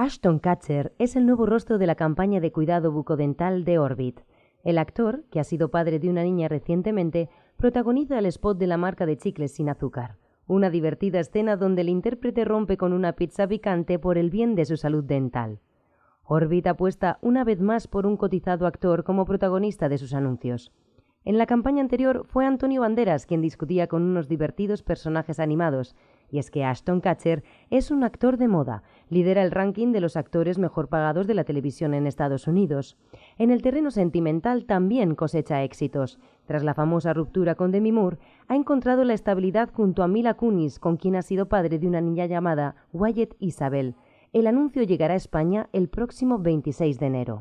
Ashton Catcher es el nuevo rostro de la campaña de cuidado bucodental de Orbit. El actor, que ha sido padre de una niña recientemente, protagoniza el spot de la marca de chicles sin azúcar. Una divertida escena donde el intérprete rompe con una pizza picante por el bien de su salud dental. Orbit apuesta una vez más por un cotizado actor como protagonista de sus anuncios. En la campaña anterior fue Antonio Banderas quien discutía con unos divertidos personajes animados, y es que Ashton Kutcher es un actor de moda, lidera el ranking de los actores mejor pagados de la televisión en Estados Unidos. En el terreno sentimental también cosecha éxitos. Tras la famosa ruptura con Demi Moore, ha encontrado la estabilidad junto a Mila Kunis, con quien ha sido padre de una niña llamada Wyatt Isabel. El anuncio llegará a España el próximo 26 de enero.